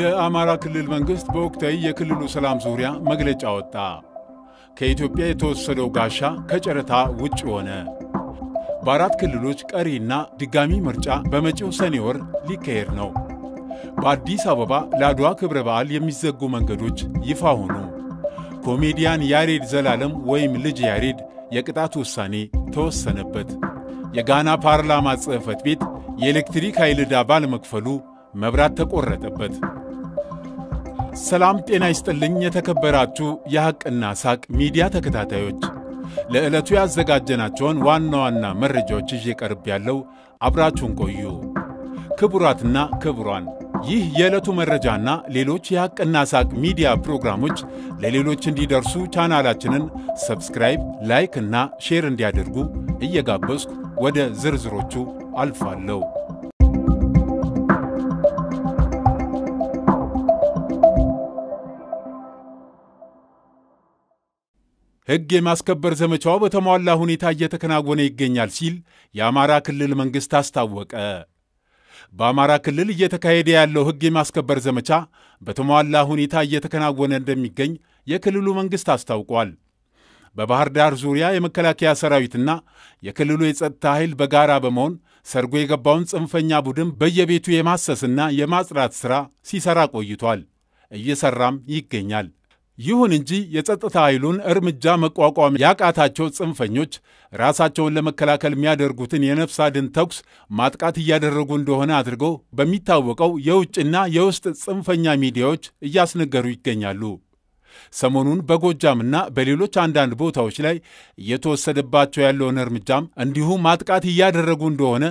የአማራ ክልል መንግሥት በወቅታዊ የክልሉ ሰላም ዙሪያ መግለጫ ወጣ። ከኢትዮጵያ የተወሰደው ጋሻ ከጨረታ ውጭ ሆነ። በአራት ክልሎች ቀሪና ድጋሚ ምርጫ በመጪው ሰኔ ወር ሊካሄድ ነው። በአዲስ አበባ ለአድዋ ክብረ በዓል የሚዘጉ መንገዶች ይፋ ሆኑ። ኮሜዲያን ያሬድ ዘላለም ወይም ልጅ ያሬድ የቅጣት ውሳኔ ተወሰነበት። የጋና ፓርላማ ጽሕፈት ቤት የኤሌክትሪክ ኃይል ዕዳ ባለመክፈሉ መብራት ተቆረጠበት። ሰላም ጤና ይስጥልኝ። የተከበራችሁ የሐቅና ሳቅ ሚዲያ ተከታታዮች ለዕለቱ ያዘጋጀናቸውን ዋና ዋና መረጃዎች ይዤ ቀርብ ያለው አብራችሁን ቆዩ። ክቡራትና ክቡራን ይህ የዕለቱ መረጃና ሌሎች የሐቅና ሳቅ ሚዲያ ፕሮግራሞች ለሌሎች እንዲደርሱ ቻናላችንን ሰብስክራይብ፣ ላይክ እና ሼር እንዲያደርጉ እየጋበዝኩ ወደ ዝርዝሮቹ አልፋለሁ። ሕግ የማስከበር ዘመቻው በተሟላ ሁኔታ እየተከናወነ ይገኛል ሲል የአማራ ክልል መንግሥት አስታወቀ። በአማራ ክልል እየተካሄደ ያለው ሕግ የማስከበር ዘመቻ በተሟላ ሁኔታ እየተከናወነ እንደሚገኝ የክልሉ መንግሥት አስታውቋል። በባህር ዳር ዙሪያ የመከላከያ ሰራዊትና የክልሉ የጸጥታ ኃይል በጋራ በመሆን ሰርጎ የገባውን ጽንፈኛ ቡድን በየቤቱ የማሰስና የማጽዳት ሥራ ሲሠራ ቆይቷል፣ እየሠራም ይገኛል። ይሁን እንጂ የጸጥታ ኃይሉን እርምጃ መቋቋም ያቃታቸው ጽንፈኞች ራሳቸውን ለመከላከል የሚያደርጉትን የነፍስ አድን ተኩስ ማጥቃት እያደረጉ እንደሆነ አድርገው በሚታወቀው የውጭና የውስጥ ጽንፈኛ ሚዲያዎች እያስነገሩ ይገኛሉ። ሰሞኑን በጎጃምና በሌሎች አንዳንድ ቦታዎች ላይ እየተወሰደባቸው ያለውን እርምጃም እንዲሁ ማጥቃት እያደረጉ እንደሆነ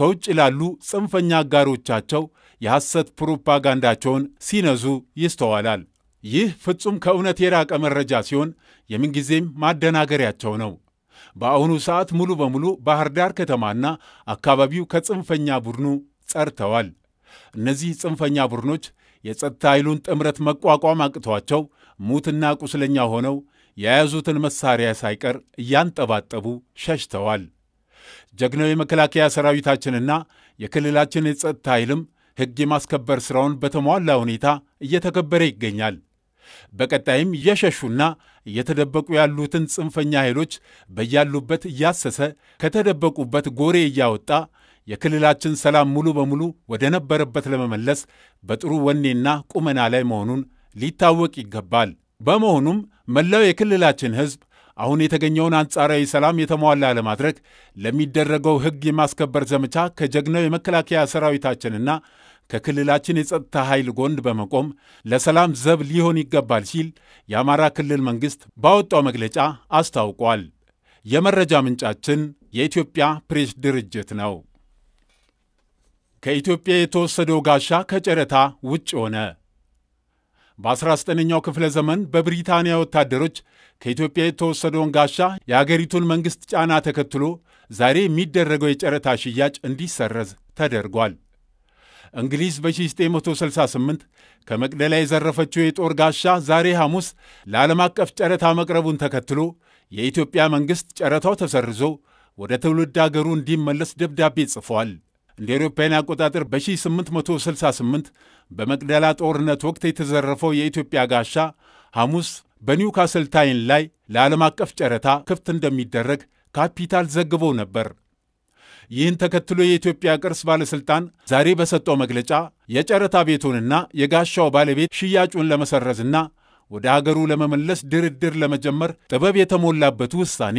ከውጭ ላሉ ጽንፈኛ አጋሮቻቸው የሐሰት ፕሮፓጋንዳቸውን ሲነዙ ይስተዋላል። ይህ ፍጹም ከእውነት የራቀ መረጃ ሲሆን የምንጊዜም ማደናገሪያቸው ነው። በአሁኑ ሰዓት ሙሉ በሙሉ ባህር ዳር ከተማና አካባቢው ከጽንፈኛ ቡድኑ ጸርተዋል። እነዚህ ጽንፈኛ ቡድኖች የጸጥታ ኃይሉን ጥምረት መቋቋም አቅቷቸው ሙትና ቁስለኛ ሆነው የያዙትን መሳሪያ ሳይቀር እያንጠባጠቡ ሸሽተዋል። ጀግናው የመከላከያ ሰራዊታችንና የክልላችን የጸጥታ ኃይልም ሕግ የማስከበር ሥራውን በተሟላ ሁኔታ እየተከበረ ይገኛል። በቀጣይም እየሸሹና እየተደበቁ ያሉትን ጽንፈኛ ኃይሎች በያሉበት እያሰሰ ከተደበቁበት ጎሬ እያወጣ የክልላችን ሰላም ሙሉ በሙሉ ወደ ነበረበት ለመመለስ በጥሩ ወኔና ቁመና ላይ መሆኑን ሊታወቅ ይገባል። በመሆኑም መላው የክልላችን ሕዝብ አሁን የተገኘውን አንጻራዊ ሰላም የተሟላ ለማድረግ ለሚደረገው ሕግ የማስከበር ዘመቻ ከጀግናው የመከላከያ ሰራዊታችንና ከክልላችን የጸጥታ ኃይል ጎን በመቆም ለሰላም ዘብ ሊሆን ይገባል ሲል የአማራ ክልል መንግሥት ባወጣው መግለጫ አስታውቋል። የመረጃ ምንጫችን የኢትዮጵያ ፕሬስ ድርጅት ነው። ከኢትዮጵያ የተወሰደው ጋሻ ከጨረታ ውጭ ሆነ። በ19ኛው ክፍለ ዘመን በብሪታንያ ወታደሮች ከኢትዮጵያ የተወሰደውን ጋሻ የአገሪቱን መንግሥት ጫና ተከትሎ ዛሬ የሚደረገው የጨረታ ሽያጭ እንዲሰረዝ ተደርጓል። እንግሊዝ በ1968 ከመቅደላ የዘረፈችው የጦር ጋሻ ዛሬ ሐሙስ ለዓለም አቀፍ ጨረታ መቅረቡን ተከትሎ የኢትዮጵያ መንግሥት ጨረታው ተሰርዞ ወደ ትውልድ አገሩ እንዲመለስ ደብዳቤ ጽፏል። እንደ አውሮፓውያን አቆጣጠር በ1868 በመቅደላ ጦርነት ወቅት የተዘረፈው የኢትዮጵያ ጋሻ ሐሙስ በኒውካስል ታይን ላይ ለዓለም አቀፍ ጨረታ ክፍት እንደሚደረግ ካፒታል ዘግቦ ነበር። ይህን ተከትሎ የኢትዮጵያ ቅርስ ባለሥልጣን ዛሬ በሰጠው መግለጫ የጨረታ ቤቱንና የጋሻው ባለቤት ሽያጩን ለመሰረዝና ወደ አገሩ ለመመለስ ድርድር ለመጀመር ጥበብ የተሞላበት ውሳኔ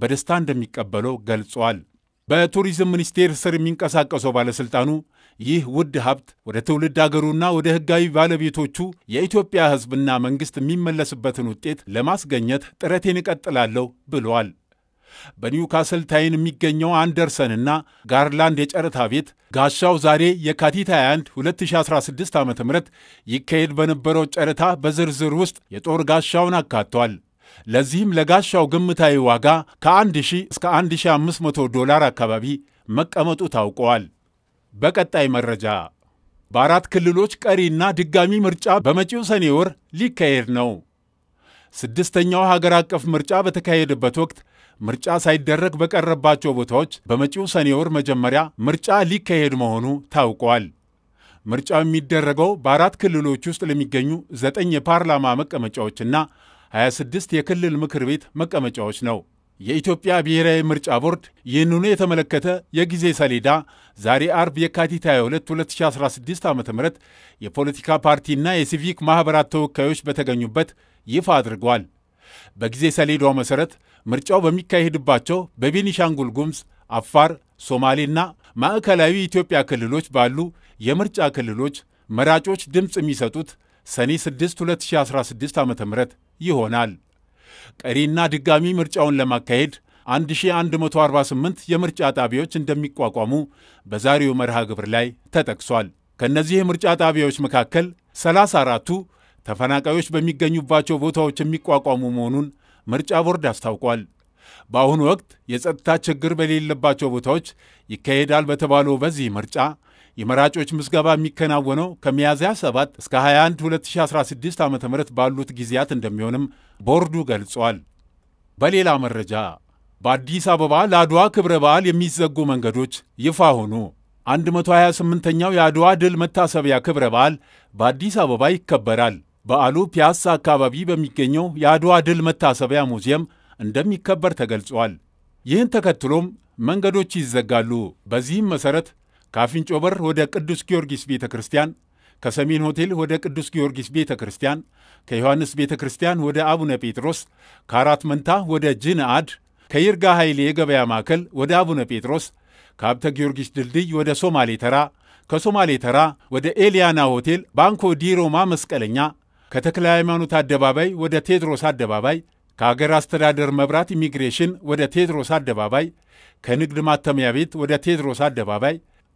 በደስታ እንደሚቀበለው ገልጿል። በቱሪዝም ሚኒስቴር ስር የሚንቀሳቀሰው ባለሥልጣኑ ይህ ውድ ሀብት ወደ ትውልድ አገሩና ወደ ሕጋዊ ባለቤቶቹ የኢትዮጵያ ሕዝብና መንግሥት የሚመለስበትን ውጤት ለማስገኘት ጥረቴን እቀጥላለሁ ብለዋል። በኒውካስል ታይን የሚገኘው አንደርሰንና ጋርላንድ የጨረታ ቤት ጋሻው ዛሬ የካቲት 21 2016 ዓ ም ይካሄድ በነበረው ጨረታ በዝርዝር ውስጥ የጦር ጋሻውን አካቷል። ለዚህም ለጋሻው ግምታዊ ዋጋ ከ1000 እስከ 1500 ዶላር አካባቢ መቀመጡ ታውቀዋል። በቀጣይ መረጃ በአራት ክልሎች ቀሪና ድጋሚ ምርጫ በመጪው ሰኔ ወር ሊካሄድ ነው። ስድስተኛው ሀገር አቀፍ ምርጫ በተካሄደበት ወቅት ምርጫ ሳይደረግ በቀረባቸው ቦታዎች በመጪው ሰኔ ወር መጀመሪያ ምርጫ ሊካሄድ መሆኑ ታውቋል። ምርጫው የሚደረገው በአራት ክልሎች ውስጥ ለሚገኙ ዘጠኝ የፓርላማ መቀመጫዎችና 26 የክልል ምክር ቤት መቀመጫዎች ነው። የኢትዮጵያ ብሔራዊ ምርጫ ቦርድ ይህንኑ የተመለከተ የጊዜ ሰሌዳ ዛሬ አርብ የካቲት 22 2016 ዓ ም የፖለቲካ ፓርቲና የሲቪክ ማኅበራት ተወካዮች በተገኙበት ይፋ አድርጓል። በጊዜ ሰሌዳው መሠረት ምርጫው በሚካሄድባቸው በቤኒሻንጉል ጉምዝ፣ አፋር፣ ሶማሌና ማዕከላዊ ኢትዮጵያ ክልሎች ባሉ የምርጫ ክልሎች መራጮች ድምፅ የሚሰጡት ሰኔ 6 2016 ዓ ም ይሆናል። ቀሪና ድጋሚ ምርጫውን ለማካሄድ 1148 የምርጫ ጣቢያዎች እንደሚቋቋሙ በዛሬው መርሃ ግብር ላይ ተጠቅሷል። ከእነዚህ የምርጫ ጣቢያዎች መካከል 34ቱ ተፈናቃዮች በሚገኙባቸው ቦታዎች የሚቋቋሙ መሆኑን ምርጫ ቦርድ አስታውቋል። በአሁኑ ወቅት የጸጥታ ችግር በሌለባቸው ቦታዎች ይካሄዳል በተባለው በዚህ ምርጫ የመራጮች ምዝገባ የሚከናወነው ከሚያዝያ 7 እስከ 21 2016 ዓ ም ባሉት ጊዜያት እንደሚሆንም ቦርዱ ገልጿል። በሌላ መረጃ በአዲስ አበባ ለአድዋ ክብረ በዓል የሚዘጉ መንገዶች ይፋ ሆኑ። 128ኛው የአድዋ ድል መታሰቢያ ክብረ በዓል በአዲስ አበባ ይከበራል። በዓሉ ፒያሳ አካባቢ በሚገኘው የአድዋ ድል መታሰቢያ ሙዚየም እንደሚከበር ተገልጿል። ይህን ተከትሎም መንገዶች ይዘጋሉ። በዚህም መሠረት ከአፍንጮ በር ወደ ቅዱስ ጊዮርጊስ ቤተ ክርስቲያን፣ ከሰሜን ሆቴል ወደ ቅዱስ ጊዮርጊስ ቤተ ክርስቲያን፣ ከዮሐንስ ቤተ ክርስቲያን ወደ አቡነ ጴጥሮስ፣ ከአራት መንታ ወደ ጅንአድ፣ ከይርጋ ኃይሌ የገበያ ማዕከል ወደ አቡነ ጴጥሮስ፣ ከሀብተ ጊዮርጊስ ድልድይ ወደ ሶማሌ ተራ፣ ከሶማሌ ተራ ወደ ኤልያና ሆቴል፣ ባንኮ ዲ ሮማ መስቀለኛ ከተክለ ሃይማኖት አደባባይ ወደ ቴድሮስ አደባባይ፣ ከአገር አስተዳደር መብራት ኢሚግሬሽን ወደ ቴድሮስ አደባባይ፣ ከንግድ ማተሚያ ቤት ወደ ቴድሮስ አደባባይ፣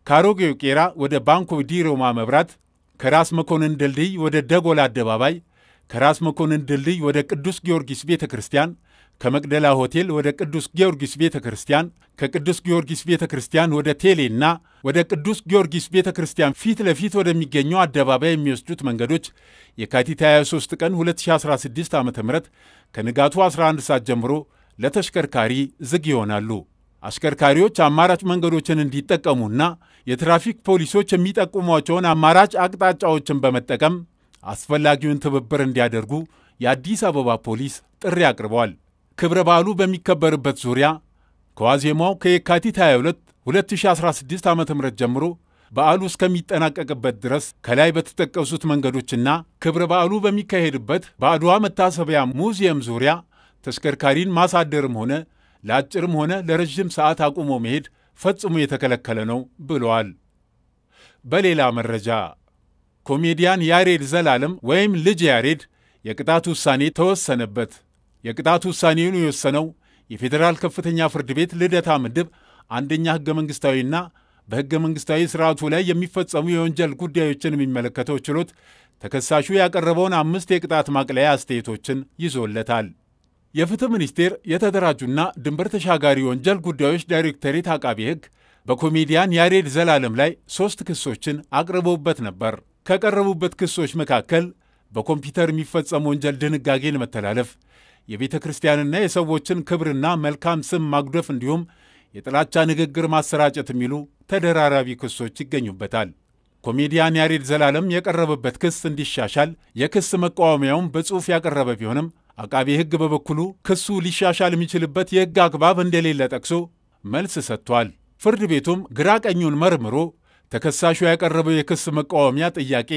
ከአሮጌው ቄራ ወደ ባንኮ ዲሮማ መብራት፣ ከራስ መኮንን ድልድይ ወደ ደጎል አደባባይ፣ ከራስ መኮንን ድልድይ ወደ ቅዱስ ጊዮርጊስ ቤተ ክርስቲያን ከመቅደላ ሆቴል ወደ ቅዱስ ጊዮርጊስ ቤተ ክርስቲያን፣ ከቅዱስ ጊዮርጊስ ቤተ ክርስቲያን ወደ ቴሌና ወደ ቅዱስ ጊዮርጊስ ቤተ ክርስቲያን ፊት ለፊት ወደሚገኘው አደባባይ የሚወስዱት መንገዶች የካቲት 23 ቀን 2016 ዓ ም ከንጋቱ 11 ሰዓት ጀምሮ ለተሽከርካሪ ዝግ ይሆናሉ። አሽከርካሪዎች አማራጭ መንገዶችን እንዲጠቀሙና የትራፊክ ፖሊሶች የሚጠቁሟቸውን አማራጭ አቅጣጫዎችን በመጠቀም አስፈላጊውን ትብብር እንዲያደርጉ የአዲስ አበባ ፖሊስ ጥሪ አቅርበዋል። ክብረ በዓሉ በሚከበርበት ዙሪያ ከዋዜማው ከየካቲት 22 2016 ዓ ም ጀምሮ በዓሉ እስከሚጠናቀቅበት ድረስ ከላይ በተጠቀሱት መንገዶችና ክብረ በዓሉ በሚካሄድበት በአድዋ መታሰቢያ ሙዚየም ዙሪያ ተሽከርካሪን ማሳደርም ሆነ ለአጭርም ሆነ ለረዥም ሰዓት አቁሞ መሄድ ፈጽሞ የተከለከለ ነው ብለዋል። በሌላ መረጃ ኮሜዲያን ያሬድ ዘላለም ወይም ልጅ ያሬድ የቅጣት ውሳኔ ተወሰነበት። የቅጣት ውሳኔውን የወሰነው የፌዴራል ከፍተኛ ፍርድ ቤት ልደታ ምድብ አንደኛ ህገ መንግሥታዊና በህገ መንግስታዊ ስርዓቱ ላይ የሚፈጸሙ የወንጀል ጉዳዮችን የሚመለከተው ችሎት ተከሳሹ ያቀረበውን አምስት የቅጣት ማቅለያ አስተያየቶችን ይዞለታል። የፍትህ ሚኒስቴር የተደራጁና ድንበር ተሻጋሪ ወንጀል ጉዳዮች ዳይሬክተሬት አቃቤ ህግ በኮሜዲያን ያሬድ ዘላለም ላይ ሦስት ክሶችን አቅርበውበት ነበር። ከቀረቡበት ክሶች መካከል በኮምፒውተር የሚፈጸም ወንጀል ድንጋጌን መተላለፍ የቤተ ክርስቲያንና የሰዎችን ክብርና መልካም ስም ማጉደፍ እንዲሁም የጥላቻ ንግግር ማሰራጨት የሚሉ ተደራራቢ ክሶች ይገኙበታል። ኮሜዲያን ያሬድ ዘላለም የቀረበበት ክስ እንዲሻሻል የክስ መቃወሚያውን በጽሑፍ ያቀረበ ቢሆንም አቃቤ ሕግ በበኩሉ ክሱ ሊሻሻል የሚችልበት የሕግ አግባብ እንደሌለ ጠቅሶ መልስ ሰጥቷል። ፍርድ ቤቱም ግራ ቀኙን መርምሮ ተከሳሹ ያቀረበው የክስ መቃወሚያ ጥያቄ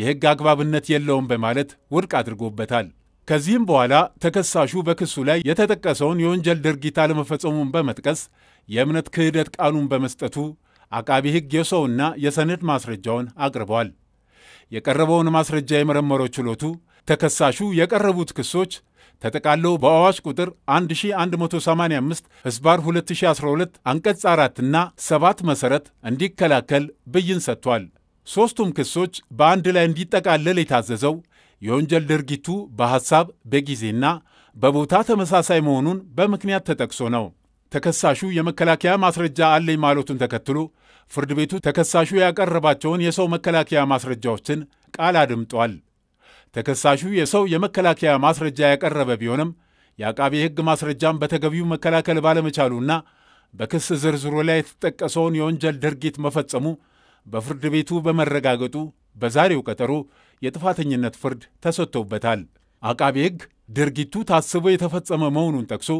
የሕግ አግባብነት የለውም በማለት ውድቅ አድርጎበታል። ከዚህም በኋላ ተከሳሹ በክሱ ላይ የተጠቀሰውን የወንጀል ድርጊት አለመፈጸሙን በመጥቀስ የእምነት ክህደት ቃሉን በመስጠቱ አቃቢ ሕግ የሰውና የሰነድ ማስረጃውን አቅርበዋል። የቀረበውን ማስረጃ የመረመረው ችሎቱ ተከሳሹ የቀረቡት ክሶች ተጠቃለው በአዋጅ ቁጥር 1185 ህዝባር 2012 አንቀጽ 4 እና 7 መሠረት እንዲከላከል ብይን ሰጥቷል። ሦስቱም ክሶች በአንድ ላይ እንዲጠቃለል የታዘዘው የወንጀል ድርጊቱ በሐሳብ በጊዜና በቦታ ተመሳሳይ መሆኑን በምክንያት ተጠቅሶ ነው። ተከሳሹ የመከላከያ ማስረጃ አለኝ ማለቱን ተከትሎ ፍርድ ቤቱ ተከሳሹ ያቀረባቸውን የሰው መከላከያ ማስረጃዎችን ቃል አድምጧል። ተከሳሹ የሰው የመከላከያ ማስረጃ ያቀረበ ቢሆንም የአቃቤ ሕግ ማስረጃን በተገቢው መከላከል ባለመቻሉና በክስ ዝርዝሩ ላይ የተጠቀሰውን የወንጀል ድርጊት መፈጸሙ በፍርድ ቤቱ በመረጋገጡ በዛሬው ቀጠሮ የጥፋተኝነት ፍርድ ተሰጥቶበታል። አቃቤ ሕግ ድርጊቱ ታስቦ የተፈጸመ መሆኑን ጠቅሶ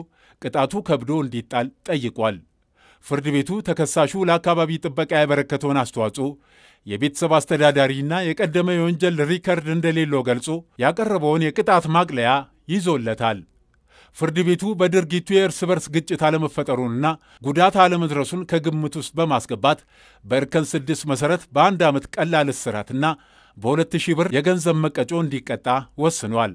ቅጣቱ ከብዶ እንዲጣል ጠይቋል። ፍርድ ቤቱ ተከሳሹ ለአካባቢ ጥበቃ ያበረከተውን አስተዋጽኦ የቤተሰብ አስተዳዳሪና የቀደመ የወንጀል ሪከርድ እንደሌለው ገልጾ ያቀረበውን የቅጣት ማቅለያ ይዞለታል። ፍርድ ቤቱ በድርጊቱ የእርስ በርስ ግጭት አለመፈጠሩንና ጉዳት አለመድረሱን ከግምት ውስጥ በማስገባት በእርከን ስድስት መሠረት በአንድ ዓመት ቀላል እስራትና በሁለት ሺህ ብር የገንዘብ መቀጮ እንዲቀጣ ወስኗል።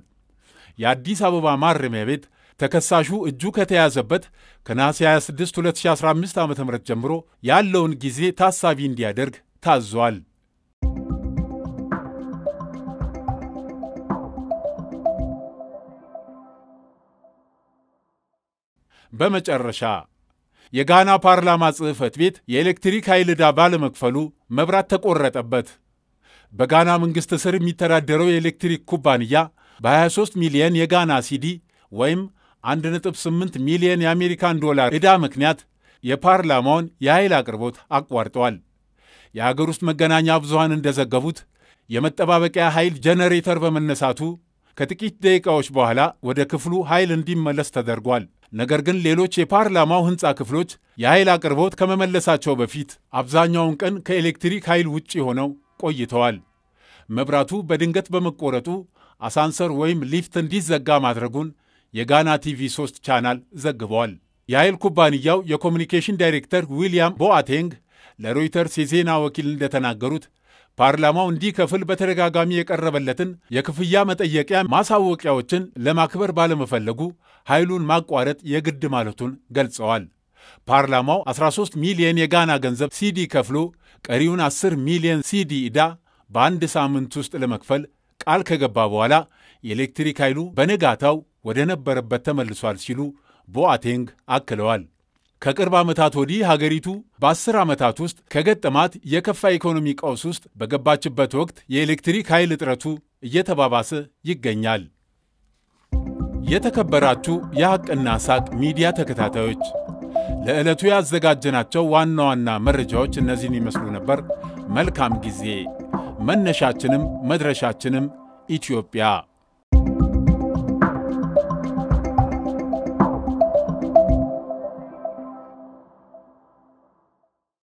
የአዲስ አበባ ማረሚያ ቤት ተከሳሹ እጁ ከተያዘበት ከነሐሴ 26 2015 ዓ ም ጀምሮ ያለውን ጊዜ ታሳቢ እንዲያደርግ ታዟል። በመጨረሻ የጋና ፓርላማ ጽሕፈት ቤት የኤሌክትሪክ ኃይል ዕዳ ባለመክፈሉ መብራት ተቆረጠበት። በጋና መንግሥት ስር የሚተዳደረው የኤሌክትሪክ ኩባንያ በ23 ሚሊየን የጋና ሲዲ ወይም 1.8 ሚሊየን የአሜሪካን ዶላር ዕዳ ምክንያት የፓርላማውን የኃይል አቅርቦት አቋርጠዋል። የአገር ውስጥ መገናኛ ብዙሃን እንደዘገቡት የመጠባበቂያ ኃይል ጄኔሬተር በመነሳቱ ከጥቂት ደቂቃዎች በኋላ ወደ ክፍሉ ኃይል እንዲመለስ ተደርጓል። ነገር ግን ሌሎች የፓርላማው ሕንፃ ክፍሎች የኃይል አቅርቦት ከመመለሳቸው በፊት አብዛኛውን ቀን ከኤሌክትሪክ ኃይል ውጭ ሆነው ቆይተዋል። መብራቱ በድንገት በመቆረጡ አሳንሰር ወይም ሊፍት እንዲዘጋ ማድረጉን የጋና ቲቪ 3 ቻናል ዘግበዋል። የኃይል ኩባንያው የኮሚኒኬሽን ዳይሬክተር ዊልያም ቦአቴንግ ለሮይተርስ የዜና ወኪል እንደተናገሩት ፓርላማው እንዲከፍል በተደጋጋሚ የቀረበለትን የክፍያ መጠየቂያ ማሳወቂያዎችን ለማክበር ባለመፈለጉ ኃይሉን ማቋረጥ የግድ ማለቱን ገልጸዋል። ፓርላማው 13 ሚሊየን የጋና ገንዘብ ሲዲ ከፍሎ ቀሪውን 10 ሚሊየን ሲዲ ዕዳ በአንድ ሳምንት ውስጥ ለመክፈል ቃል ከገባ በኋላ የኤሌክትሪክ ኃይሉ በነጋታው ወደ ነበረበት ተመልሷል ሲሉ ቦአቴንግ አክለዋል። ከቅርብ ዓመታት ወዲህ ሀገሪቱ በአስር ዓመታት ውስጥ ከገጠማት የከፋ ኢኮኖሚ ቀውስ ውስጥ በገባችበት ወቅት የኤሌክትሪክ ኃይል እጥረቱ እየተባባሰ ይገኛል። የተከበራችሁ የሐቅና ሳቅ ሚዲያ ተከታታዮች ለዕለቱ ያዘጋጀናቸው ዋና ዋና መረጃዎች እነዚህን ይመስሉ ነበር። መልካም ጊዜ። መነሻችንም መድረሻችንም ኢትዮጵያ